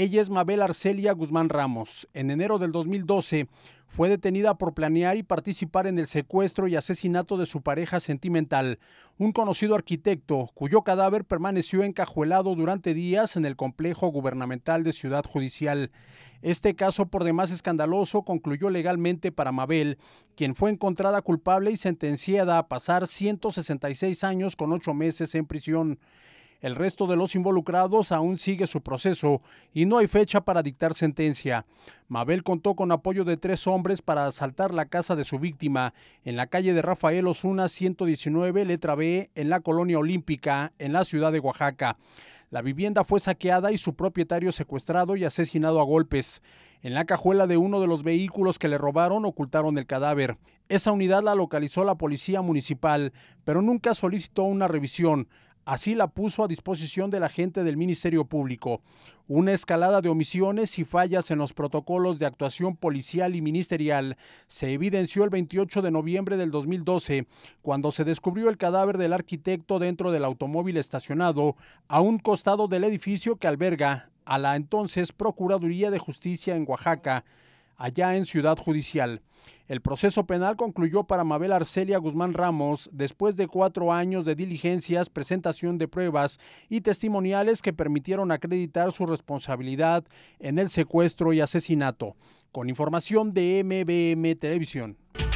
Ella es Mabel Arcelia Guzmán Ramos. En enero del 2012 fue detenida por planear y participar en el secuestro y asesinato de su pareja sentimental, un conocido arquitecto cuyo cadáver permaneció encajuelado durante días en el complejo gubernamental de Ciudad Judicial. Este caso, por demás escandaloso, concluyó legalmente para Mabel, quien fue encontrada culpable y sentenciada a pasar 166 años con ocho meses en prisión. El resto de los involucrados aún sigue su proceso y no hay fecha para dictar sentencia. Mabel contó con apoyo de tres hombres para asaltar la casa de su víctima en la calle de Rafael Osuna 119, letra B, en la colonia olímpica, en la ciudad de Oaxaca. La vivienda fue saqueada y su propietario secuestrado y asesinado a golpes. En la cajuela de uno de los vehículos que le robaron ocultaron el cadáver. Esa unidad la localizó la policía municipal, pero nunca solicitó una revisión. Así la puso a disposición de la gente del Ministerio Público. Una escalada de omisiones y fallas en los protocolos de actuación policial y ministerial se evidenció el 28 de noviembre del 2012, cuando se descubrió el cadáver del arquitecto dentro del automóvil estacionado a un costado del edificio que alberga a la entonces Procuraduría de Justicia en Oaxaca allá en Ciudad Judicial. El proceso penal concluyó para Mabel Arcelia Guzmán Ramos después de cuatro años de diligencias, presentación de pruebas y testimoniales que permitieron acreditar su responsabilidad en el secuestro y asesinato. Con información de MBM Televisión.